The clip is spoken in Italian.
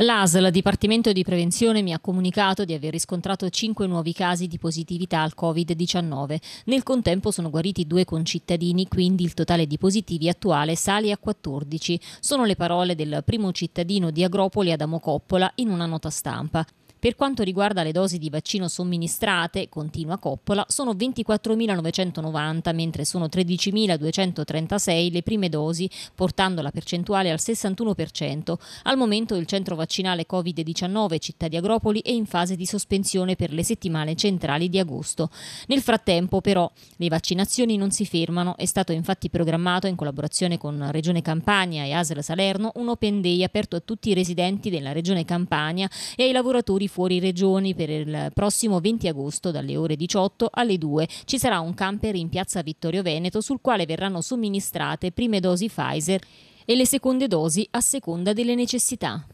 L'ASL Dipartimento di Prevenzione mi ha comunicato di aver riscontrato 5 nuovi casi di positività al Covid-19. Nel contempo sono guariti due concittadini, quindi il totale di positivi attuale sale a 14. Sono le parole del primo cittadino di Agropoli Adamo Coppola in una nota stampa. Per quanto riguarda le dosi di vaccino somministrate, continua Coppola, sono 24.990 mentre sono 13.236 le prime dosi, portando la percentuale al 61%. Al momento il centro vaccinale Covid-19 Città di Agropoli è in fase di sospensione per le settimane centrali di agosto. Nel frattempo però le vaccinazioni non si fermano, è stato infatti programmato in collaborazione con Regione Campania e ASL Salerno un Open Day aperto a tutti i residenti della Regione Campania e ai lavoratori fuori regioni per il prossimo 20 agosto dalle ore 18 alle 2. Ci sarà un camper in piazza Vittorio Veneto sul quale verranno somministrate prime dosi Pfizer e le seconde dosi a seconda delle necessità.